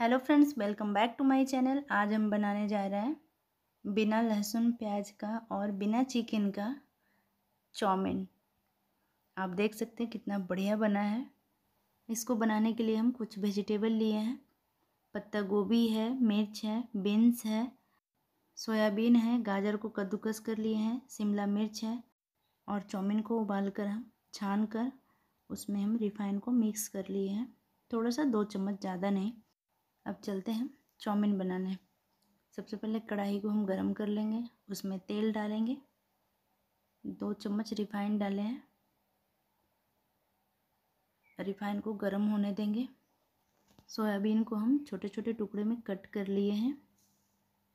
hello friends welcome back to my channel आज हम बनाने जा रहे हैं बिना लहसुन प्याज का और बिना चिकन का चाउमीन आप देख सकते हैं कितना बढ़िया बना है इसको बनाने के लिए हम कुछ वेजिटेबल लिए हैं पत्ता गोभी है मिर्च है बीन्स है सोयाबीन है गाजर को कद्दूकस कर लिए हैं शिमला मिर्च है और चाउमीन को उबाल कर हम छान कर उसमें हम रिफाइन को मिक्स कर लिए हैं थोड़ा सा दो चम्मच ज़्यादा नहीं अब चलते हैं चाउमीन बनाने सबसे पहले कढ़ाई को हम गरम कर लेंगे उसमें तेल डालेंगे दो चम्मच रिफाइन डाले हैं रिफाइन को गरम होने देंगे सोयाबीन को हम छोटे छोटे टुकड़े में कट कर लिए हैं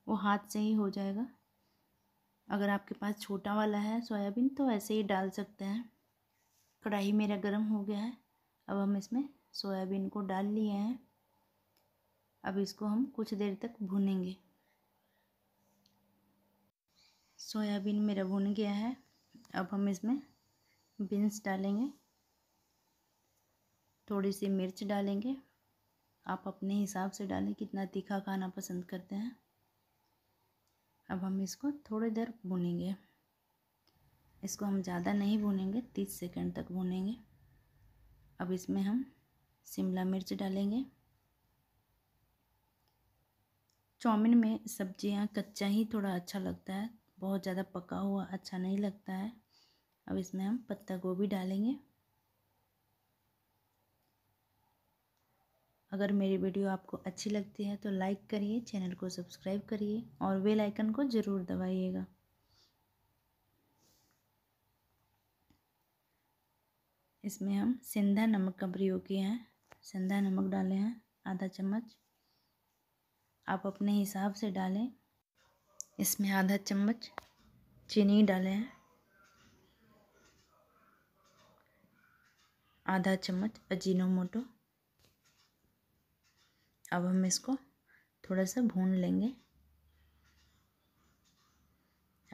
वो हाथ से ही हो जाएगा अगर आपके पास छोटा वाला है सोयाबीन तो ऐसे ही डाल सकते हैं कढ़ाई मेरा गरम हो गया है अब हम इसमें सोयाबीन को डाल लिए हैं अब इसको हम कुछ देर तक भूनेंगे सोयाबीन मेरा भुन गया है अब हम इसमें बीन्स डालेंगे थोड़ी सी मिर्च डालेंगे आप अपने हिसाब से डालें कितना तीखा खाना पसंद करते हैं अब हम इसको थोड़ी देर भुनेंगे इसको हम ज़्यादा नहीं भुनेंगे तीस सेकंड तक भुनेंगे अब इसमें हम शिमला मिर्च डालेंगे चाउमिन में सब्जियां कच्चा ही थोड़ा अच्छा लगता है बहुत ज़्यादा पका हुआ अच्छा नहीं लगता है अब इसमें हम पत्ता गोभी डालेंगे अगर मेरी वीडियो आपको अच्छी लगती है तो लाइक करिए चैनल को सब्सक्राइब करिए और बेल आइकन को ज़रूर दबाइएगा इसमें हम सिंधा नमक का प्रयोग किए हैं सिंधा नमक डाले हैं आधा चम्मच आप अपने हिसाब से डालें इसमें आधा चम्मच चीनी डालें आधा चम्मच अजीनोमोटो अब हम इसको थोड़ा सा भून लेंगे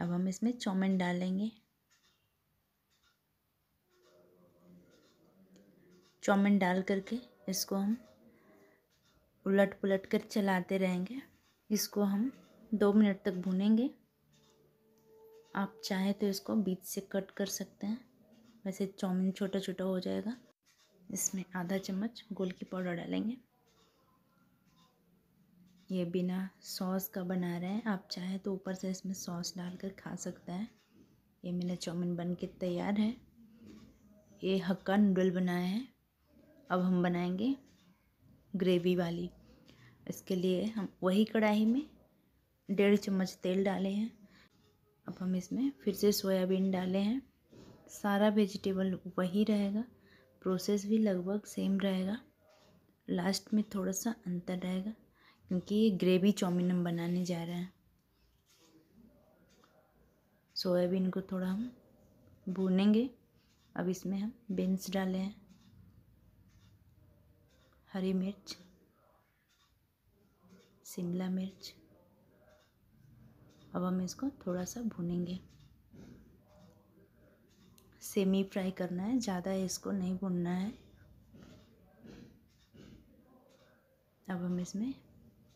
अब हम इसमें चौमिन डालेंगे चौमिन डाल करके इसको हम उलट पुलट कर चलाते रहेंगे इसको हम दो मिनट तक भुनेंगे आप चाहे तो इसको बीच से कट कर सकते हैं वैसे चाउमीन छोटा छोटा हो जाएगा इसमें आधा चम्मच गोल की पाउडर डालेंगे ये बिना सॉस का बना रहे हैं आप चाहे तो ऊपर से इसमें सॉस डालकर खा सकते हैं ये मेरा चाउमीन बन के तैयार है ये हक्का नूडल बनाए हैं अब हम बनाएंगे ग्रेवी वाली इसके लिए हम वही कढ़ाई में डेढ़ चम्मच तेल डाले हैं अब हम इसमें फिर से सोयाबीन डाले हैं सारा वेजिटेबल वही रहेगा प्रोसेस भी लगभग सेम रहेगा लास्ट में थोड़ा सा अंतर रहेगा क्योंकि ये ग्रेवी चाउमीन हम बनाने जा रहे हैं सोयाबीन को थोड़ा हम भूनेंगे अब इसमें हम बीन्स डाले हैं हरी मिर्च शिमला मिर्च अब हम इसको थोड़ा सा भूनेंगे सेमी फ्राई करना है ज़्यादा इसको नहीं भूनना है अब हम इसमें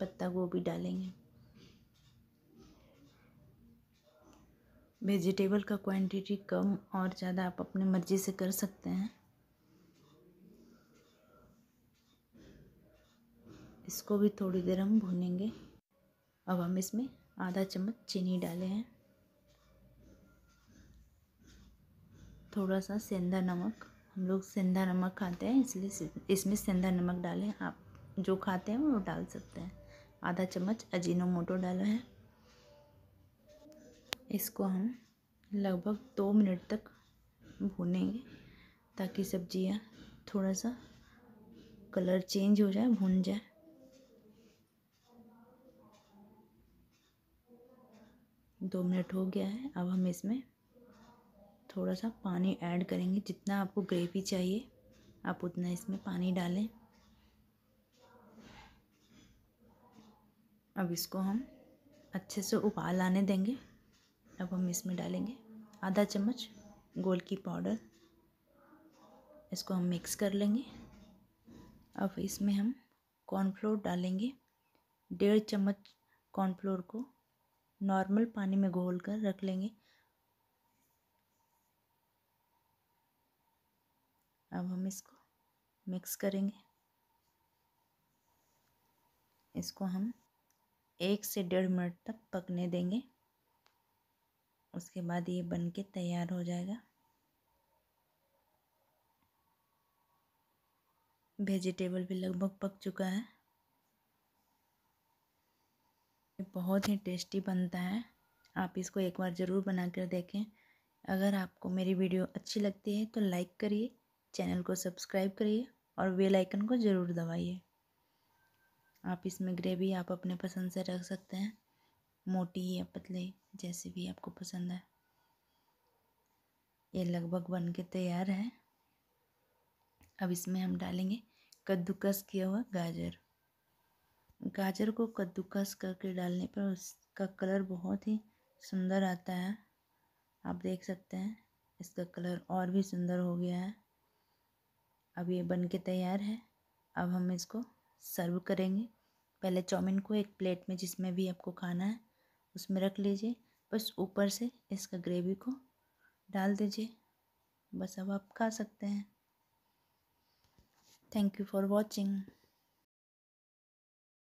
पत्ता गोभी डालेंगे वेजिटेबल का क्वांटिटी कम और ज़्यादा आप अपनी मर्ज़ी से कर सकते हैं इसको भी थोड़ी देर हम भूनेंगे अब हम इसमें आधा चम्मच चीनी डाले हैं थोड़ा सा सेंधा नमक हम लोग सेंधा नमक खाते हैं इसलिए इसमें सेंधा नमक डालें आप जो खाते हैं वो डाल सकते हैं आधा चम्मच अजीनोमोटो डाला है इसको हम लगभग दो मिनट तक भूनेंगे ताकि सब्जियाँ थोड़ा सा कलर चेंज हो जाए भून जाए दो मिनट हो गया है अब हम इसमें थोड़ा सा पानी ऐड करेंगे जितना आपको ग्रेवी चाहिए आप उतना इसमें पानी डालें अब इसको हम अच्छे से उबाल आने देंगे अब हम इसमें डालेंगे आधा चम्मच गोल की पाउडर इसको हम मिक्स कर लेंगे अब इसमें हम कॉर्नफ्लोर डालेंगे डेढ़ चम्मच कॉर्नफ्लोर को नॉर्मल पानी में घोल कर रख लेंगे अब हम इसको मिक्स करेंगे इसको हम एक से डेढ़ मिनट तक पकने देंगे उसके बाद ये बन के तैयार हो जाएगा वेजिटेबल भी लगभग पक चुका है बहुत ही टेस्टी बनता है आप इसको एक बार ज़रूर बना कर देखें अगर आपको मेरी वीडियो अच्छी लगती है तो लाइक करिए चैनल को सब्सक्राइब करिए और बेल आइकन को ज़रूर दबाइए आप इसमें ग्रेवी आप अपने पसंद से रख सकते हैं मोटी या पतली जैसे भी आपको पसंद है ये लगभग बन के तैयार है अब इसमें हम डालेंगे कद्दूकस किया हुआ गाजर गाजर को कद्दूकस करके डालने पर उसका कलर बहुत ही सुंदर आता है आप देख सकते हैं इसका कलर और भी सुंदर हो गया है अब ये बन के तैयार है अब हम इसको सर्व करेंगे पहले चाउमीन को एक प्लेट में जिसमें भी आपको खाना है उसमें रख लीजिए बस ऊपर से इसका ग्रेवी को डाल दीजिए बस अब आप खा सकते हैं थैंक यू फॉर वॉचिंग